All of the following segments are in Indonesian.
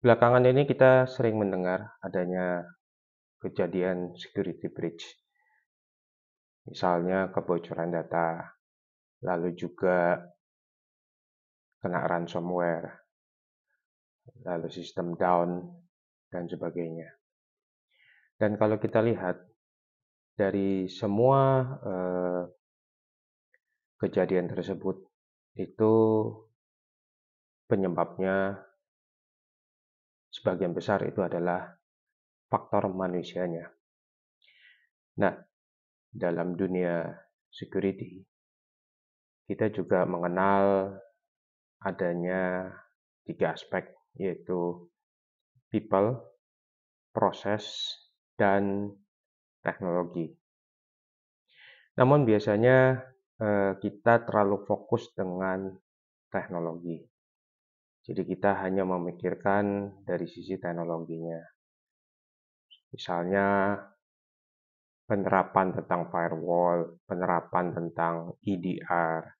Belakangan ini kita sering mendengar adanya kejadian security breach. Misalnya kebocoran data, lalu juga kena ransomware, lalu sistem down, dan sebagainya. Dan kalau kita lihat dari semua eh, kejadian tersebut, itu penyebabnya sebagian besar itu adalah faktor manusianya. Nah, dalam dunia security, kita juga mengenal adanya tiga aspek, yaitu people, proses, dan teknologi. Namun biasanya eh, kita terlalu fokus dengan teknologi. Jadi kita hanya memikirkan dari sisi teknologinya. Misalnya penerapan tentang firewall, penerapan tentang EDR,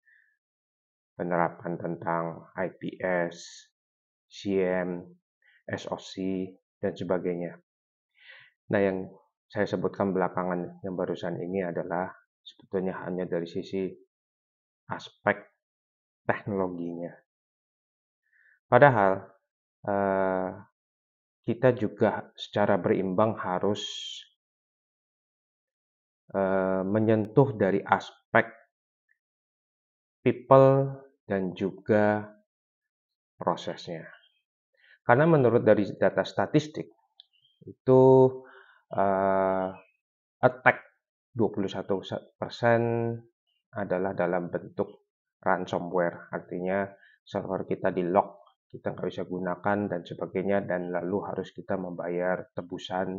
penerapan tentang IPS, CM, SOC, dan sebagainya. Nah, yang saya sebutkan belakangan yang barusan ini adalah sebetulnya hanya dari sisi aspek teknologinya Padahal eh, kita juga secara berimbang harus eh, menyentuh dari aspek people dan juga prosesnya. Karena menurut dari data statistik itu eh, attack 21% adalah dalam bentuk ransomware, artinya server kita di lock kita nggak bisa gunakan dan sebagainya dan lalu harus kita membayar tebusan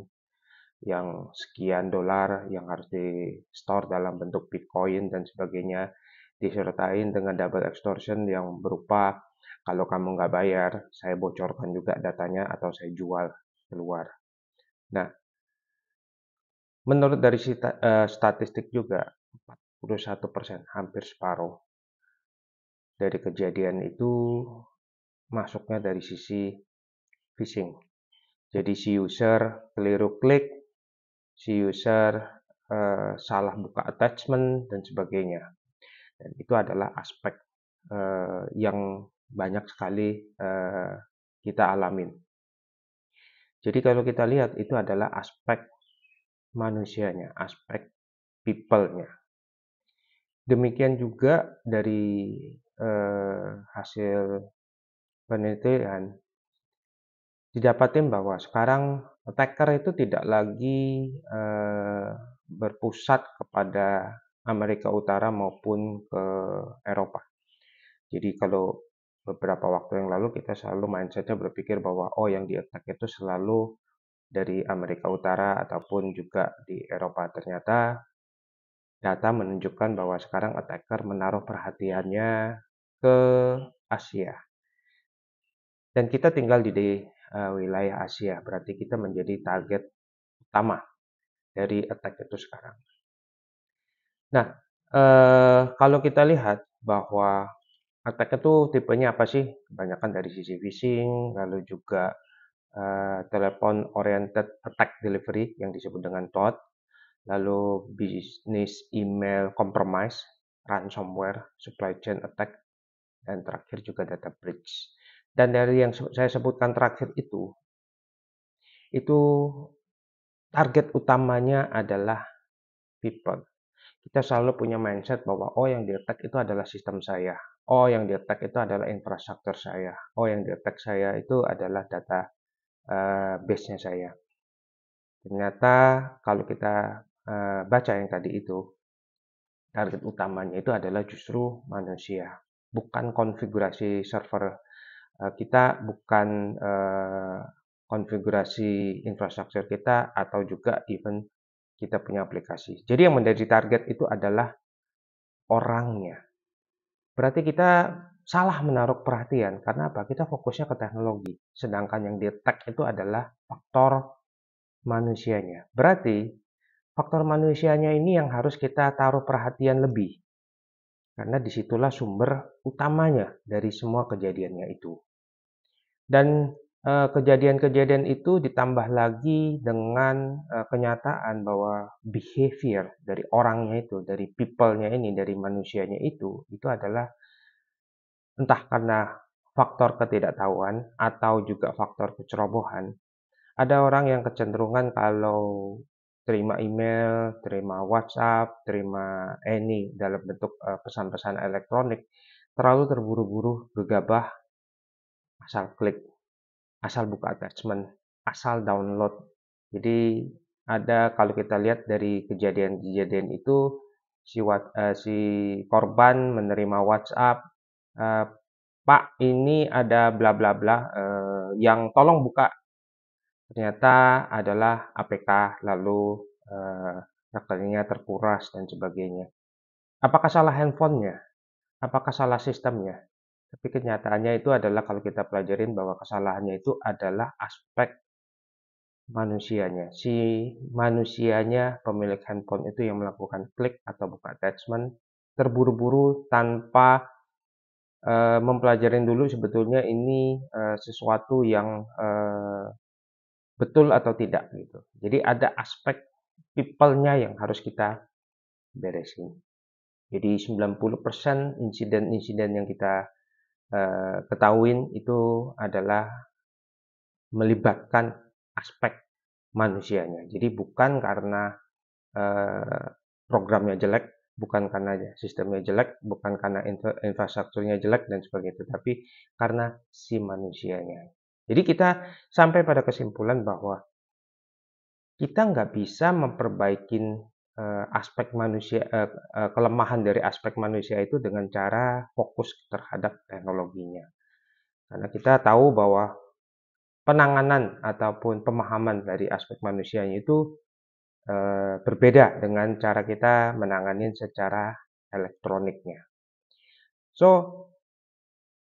yang sekian dolar yang harus di store dalam bentuk bitcoin dan sebagainya disertain dengan double extortion yang berupa kalau kamu nggak bayar saya bocorkan juga datanya atau saya jual keluar nah menurut dari eh, statistik juga 41% hampir separuh dari kejadian itu masuknya dari sisi phishing. Jadi si user keliru klik, si user eh, salah buka attachment dan sebagainya. Dan itu adalah aspek eh, yang banyak sekali eh, kita alamin. Jadi kalau kita lihat itu adalah aspek manusianya, aspek people-nya. Demikian juga dari eh, hasil penelitian didapatin bahwa sekarang attacker itu tidak lagi eh, berpusat kepada Amerika Utara maupun ke Eropa. Jadi kalau beberapa waktu yang lalu kita selalu mindsetnya berpikir bahwa oh yang di attack itu selalu dari Amerika Utara ataupun juga di Eropa. Ternyata data menunjukkan bahwa sekarang attacker menaruh perhatiannya ke Asia dan kita tinggal di uh, wilayah Asia, berarti kita menjadi target utama dari attack itu sekarang. Nah, uh, kalau kita lihat bahwa attack itu tipenya apa sih? Kebanyakan dari sisi phishing, lalu juga uh, telepon oriented attack delivery yang disebut dengan TOT, lalu bisnis email compromise, ransomware, supply chain attack, dan terakhir juga data breach dan dari yang saya sebutkan terakhir itu itu target utamanya adalah people. Kita selalu punya mindset bahwa oh yang di attack itu adalah sistem saya. Oh yang di attack itu adalah infrastruktur saya. Oh yang di attack saya itu adalah data uh, base-nya saya. Ternyata kalau kita uh, baca yang tadi itu target utamanya itu adalah justru manusia, bukan konfigurasi server Eh, kita bukan eh, konfigurasi infrastruktur kita atau juga even kita punya aplikasi. Jadi yang menjadi target itu adalah orangnya. Berarti kita salah menaruh perhatian karena apa? Kita fokusnya ke teknologi, sedangkan yang detek itu adalah faktor manusianya. Berarti faktor manusianya ini yang harus kita taruh perhatian lebih. Karena disitulah sumber utamanya dari semua kejadiannya itu. Dan eh, kejadian-kejadian itu ditambah lagi dengan eh, kenyataan bahwa behavior dari orangnya itu, dari people-nya ini, dari manusianya itu, itu adalah entah karena faktor ketidaktahuan atau juga faktor kecerobohan. Ada orang yang kecenderungan kalau terima email, terima WhatsApp, terima any dalam bentuk eh, pesan-pesan elektronik terlalu terburu-buru, gegabah asal klik, asal buka attachment, asal download. Jadi ada kalau kita lihat dari kejadian-kejadian itu si uh, si korban menerima WhatsApp uh, Pak ini ada bla bla bla uh, yang tolong buka ternyata adalah APK lalu uh, rekeningnya terkuras dan sebagainya. Apakah salah handphonenya? Apakah salah sistemnya? Tapi kenyataannya itu adalah kalau kita pelajarin bahwa kesalahannya itu adalah aspek manusianya. Si manusianya pemilik handphone itu yang melakukan klik atau buka attachment terburu-buru tanpa uh, mempelajarin dulu sebetulnya ini uh, sesuatu yang uh, betul atau tidak gitu. Jadi ada aspek people-nya yang harus kita beresin. Jadi 90% insiden-insiden yang kita Eh, ketahuin itu adalah melibatkan aspek manusianya. Jadi bukan karena eh, programnya jelek, bukan karena sistemnya jelek, bukan karena infrastrukturnya jelek dan sebagainya, tapi karena si manusianya. Jadi kita sampai pada kesimpulan bahwa kita nggak bisa memperbaiki uh, aspek manusia uh, uh, kelemahan dari aspek manusia itu dengan cara fokus terhadap teknologinya. Karena kita tahu bahwa penanganan ataupun pemahaman dari aspek manusianya itu uh, berbeda dengan cara kita menangani secara elektroniknya. So,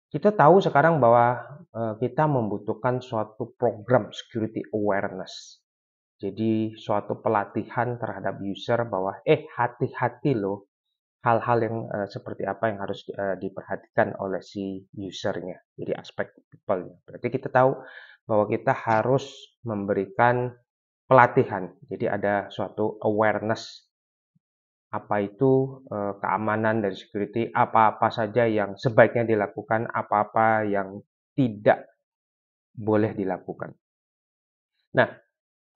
kita tahu sekarang bahwa uh, kita membutuhkan suatu program security awareness jadi suatu pelatihan terhadap user bahwa eh hati-hati loh hal-hal yang uh, seperti apa yang harus uh, diperhatikan oleh si usernya. Jadi aspek people. Berarti kita tahu bahwa kita harus memberikan pelatihan. Jadi ada suatu awareness apa itu uh, keamanan dari security, apa-apa saja yang sebaiknya dilakukan, apa-apa yang tidak boleh dilakukan. Nah,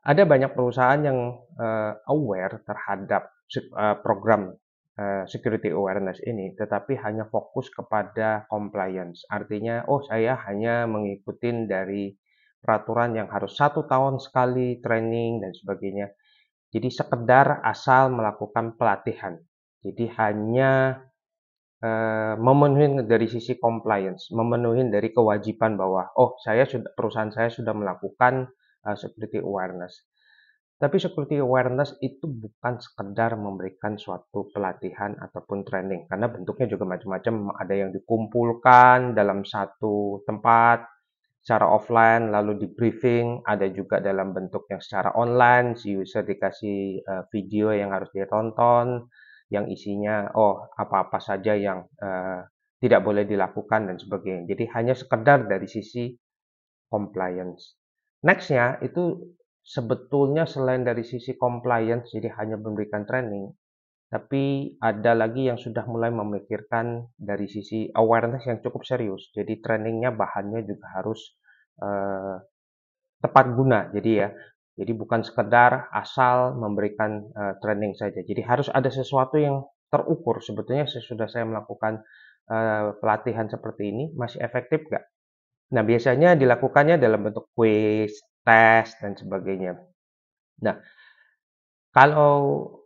ada banyak perusahaan yang uh, aware terhadap uh, program uh, security awareness ini, tetapi hanya fokus kepada compliance. Artinya, oh saya hanya mengikuti dari peraturan yang harus satu tahun sekali training dan sebagainya. Jadi sekedar asal melakukan pelatihan. Jadi hanya uh, memenuhi dari sisi compliance, memenuhi dari kewajiban bahwa oh saya sudah perusahaan saya sudah melakukan uh, ah, security awareness. Tapi security awareness itu bukan sekedar memberikan suatu pelatihan ataupun training karena bentuknya juga macam-macam. Ada yang dikumpulkan dalam satu tempat secara offline lalu di briefing, ada juga dalam bentuk yang secara online si user dikasih eh, video yang harus ditonton yang isinya oh apa-apa saja yang uh, tidak boleh dilakukan dan sebagainya. Jadi hanya sekedar dari sisi compliance. Nextnya itu sebetulnya selain dari sisi compliance, jadi hanya memberikan training, tapi ada lagi yang sudah mulai memikirkan dari sisi awareness yang cukup serius. Jadi trainingnya bahannya juga harus eh, tepat guna. Jadi ya, jadi bukan sekedar asal memberikan eh, training saja. Jadi harus ada sesuatu yang terukur. Sebetulnya sesudah saya melakukan eh, pelatihan seperti ini masih efektif nggak? Nah, biasanya dilakukannya dalam bentuk quiz, tes, dan sebagainya. Nah, kalau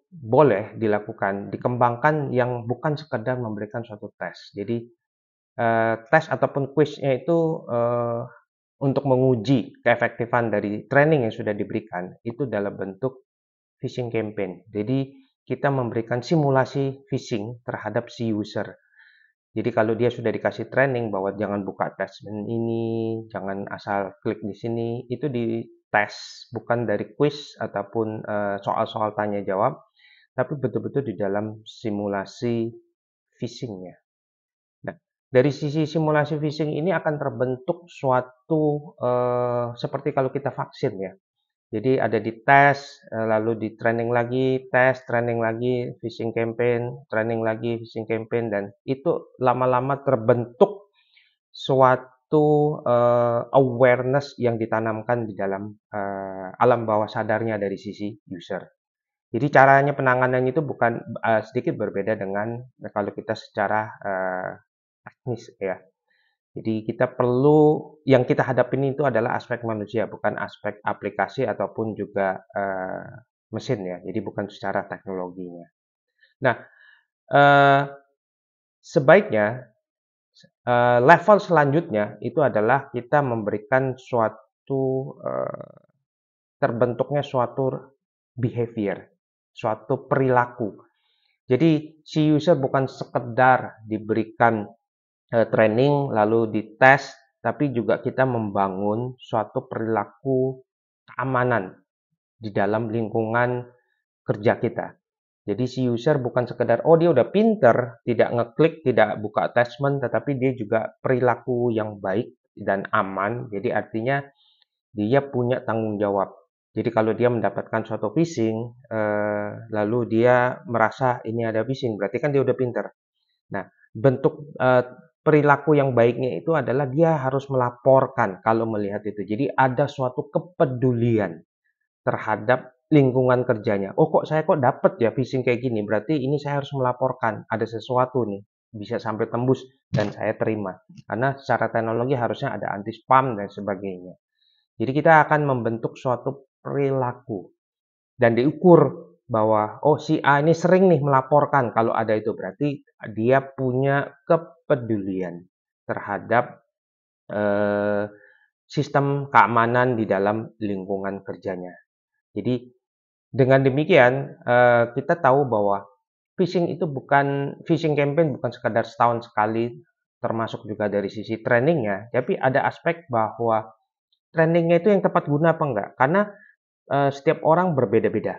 boleh dilakukan, dikembangkan yang bukan sekedar memberikan suatu tes. Jadi, eh, tes ataupun quiznya itu eh, untuk menguji keefektifan dari training yang sudah diberikan, itu dalam bentuk phishing campaign. Jadi, kita memberikan simulasi phishing terhadap si user jadi kalau dia sudah dikasih training bahwa jangan buka attachment ini, jangan asal klik di sini, itu di tes, bukan dari quiz ataupun eh, soal-soal uh, tanya jawab, tapi betul-betul di dalam simulasi phishingnya. Nah, dari sisi simulasi phishing ini akan terbentuk suatu uh, seperti kalau kita vaksin ya. Jadi ada di tes, eh, lalu di training lagi, tes, training lagi, fishing campaign, training lagi, fishing campaign, dan itu lama-lama terbentuk suatu uh, awareness yang ditanamkan di dalam uh, alam bawah sadarnya dari sisi user. Jadi caranya penanganan itu bukan uh, sedikit berbeda dengan kalau kita secara uh, teknis ya. Jadi kita perlu yang kita hadapin itu adalah aspek manusia, bukan aspek aplikasi ataupun juga uh, mesin ya. Jadi bukan secara teknologinya. Nah, uh, sebaiknya uh, level selanjutnya itu adalah kita memberikan suatu uh, terbentuknya suatu behavior, suatu perilaku. Jadi si user bukan sekedar diberikan Eh, training lalu dites tapi juga kita membangun suatu perilaku keamanan di dalam lingkungan kerja kita. Jadi si user bukan sekedar oh dia udah pinter, tidak ngeklik, tidak buka attachment, tetapi dia juga perilaku yang baik dan aman. Jadi artinya dia punya tanggung jawab. Jadi kalau dia mendapatkan suatu phishing, eh, lalu dia merasa ini ada phishing, berarti kan dia udah pinter. Nah bentuk eh, perilaku yang baiknya itu adalah dia harus melaporkan kalau melihat itu. Jadi ada suatu kepedulian terhadap lingkungan kerjanya. Oh kok saya kok dapat ya phishing kayak gini. Berarti ini saya harus melaporkan ada sesuatu nih bisa sampai tembus dan saya terima. Karena secara teknologi harusnya ada anti spam dan sebagainya. Jadi kita akan membentuk suatu perilaku dan diukur bahwa oh si A ini sering nih melaporkan kalau ada itu berarti dia punya kepedulian terhadap eh, sistem keamanan di dalam lingkungan kerjanya. Jadi dengan demikian eh, kita tahu bahwa phishing itu bukan phishing campaign bukan sekadar setahun sekali termasuk juga dari sisi trainingnya, tapi ada aspek bahwa trainingnya itu yang tepat guna apa enggak karena eh, setiap orang berbeda-beda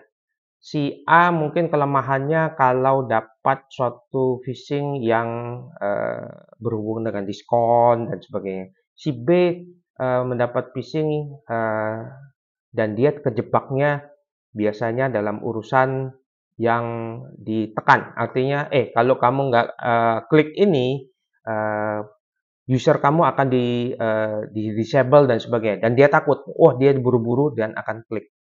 si A mungkin kelemahannya kalau dapat suatu phishing yang uh, berhubungan dengan diskon dan sebagainya. Si B uh, mendapat phishing uh, dan dia kejebaknya biasanya dalam urusan yang ditekan. Artinya, eh kalau kamu nggak uh, klik ini, uh, user kamu akan di, uh, di disable dan sebagainya. Dan dia takut, wah oh, dia buru-buru dan akan klik.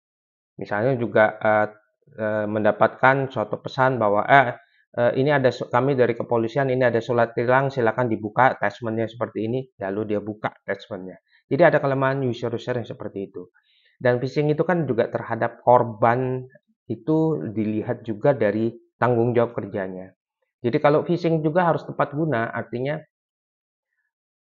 Misalnya juga uh, Eh, mendapatkan suatu pesan bahwa eh, eh ini ada kami dari kepolisian ini ada surat tilang silakan dibuka attachmentnya seperti ini lalu dia buka attachmentnya jadi ada kelemahan user user yang seperti itu dan phishing itu kan juga terhadap korban itu dilihat juga dari tanggung jawab kerjanya jadi kalau phishing juga harus tepat guna artinya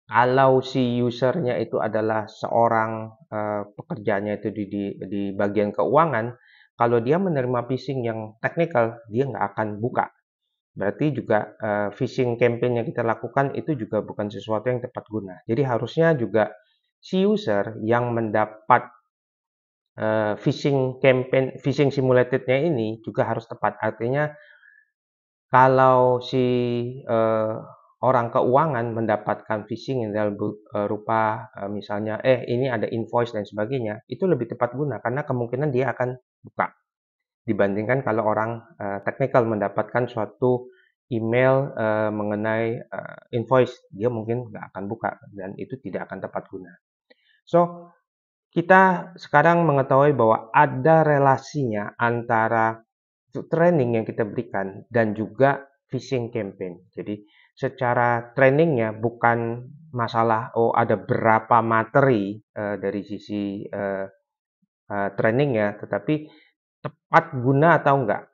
kalau si usernya itu adalah seorang uh, pekerjanya itu di, di di bagian keuangan kalau dia menerima phishing yang teknikal, dia nggak akan buka. Berarti juga uh, phishing campaign yang kita lakukan itu juga bukan sesuatu yang tepat guna. Jadi harusnya juga si user yang mendapat uh, phishing campaign, phishing simulatednya ini juga harus tepat. Artinya kalau si uh, orang keuangan mendapatkan phishing dalam rupa uh, misalnya eh ini ada invoice dan sebagainya, itu lebih tepat guna karena kemungkinan dia akan buka. Dibandingkan kalau orang uh, teknikal mendapatkan suatu email uh, mengenai uh, invoice, dia mungkin nggak akan buka dan itu tidak akan tepat guna. So, kita sekarang mengetahui bahwa ada relasinya antara training yang kita berikan dan juga phishing campaign. Jadi secara trainingnya bukan masalah oh ada berapa materi uh, dari sisi uh, Eh, training ya, tetapi tepat guna atau enggak.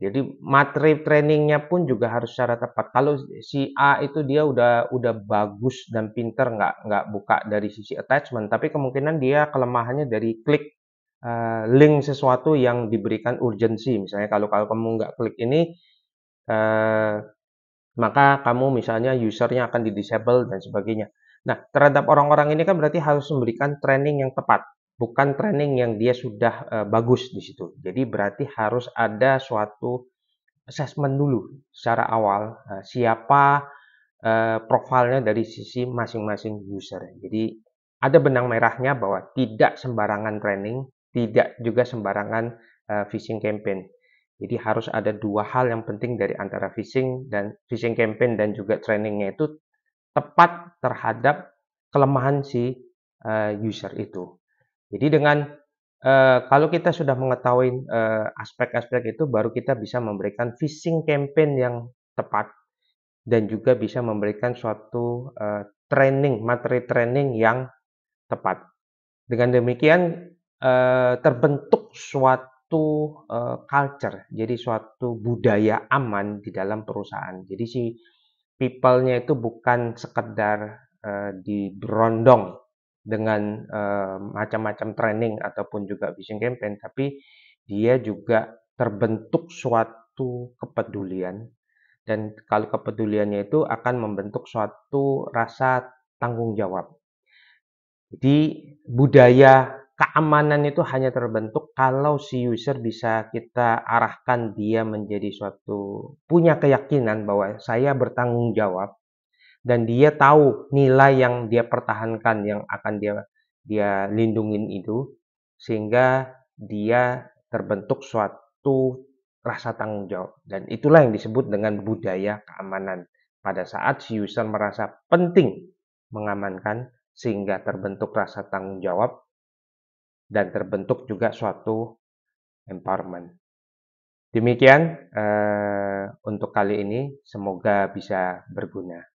Jadi materi trainingnya pun juga harus secara tepat. Kalau si A itu dia udah udah bagus dan pinter nggak nggak buka dari sisi attachment, tapi kemungkinan dia kelemahannya dari klik uh, link sesuatu yang diberikan urgensi. Misalnya kalau kalau kamu nggak klik ini, uh, maka kamu misalnya usernya akan di disable dan sebagainya. Nah terhadap orang-orang ini kan berarti harus memberikan training yang tepat bukan training yang dia sudah uh, bagus di situ. Jadi berarti harus ada suatu assessment dulu secara awal uh, siapa uh, profilnya dari sisi masing-masing user. Jadi ada benang merahnya bahwa tidak sembarangan training, tidak juga sembarangan uh, phishing campaign. Jadi harus ada dua hal yang penting dari antara phishing dan phishing campaign dan juga trainingnya itu tepat terhadap kelemahan si uh, user itu. Jadi dengan Uh, kalau kita sudah mengetahui eh, aspek-aspek uh, itu baru kita bisa memberikan phishing campaign yang tepat dan juga bisa memberikan suatu uh, training, materi training yang tepat. Dengan demikian terbentuk suatu culture, jadi suatu budaya aman di dalam perusahaan. Jadi si people-nya itu bukan sekedar uh, berondong dengan macam-macam training ataupun juga vision campaign, tapi dia juga terbentuk suatu kepedulian dan kalau kepeduliannya itu akan membentuk suatu rasa tanggung jawab. Jadi budaya keamanan itu hanya terbentuk kalau si user bisa kita arahkan dia menjadi suatu punya keyakinan bahwa saya bertanggung jawab dan dia tahu nilai yang dia pertahankan yang akan dia dia lindungin itu sehingga dia terbentuk suatu rasa tanggung jawab dan itulah yang disebut dengan budaya keamanan pada saat si user merasa penting mengamankan sehingga terbentuk rasa tanggung jawab dan terbentuk juga suatu empowerment Demikian eh, untuk kali ini, semoga bisa berguna.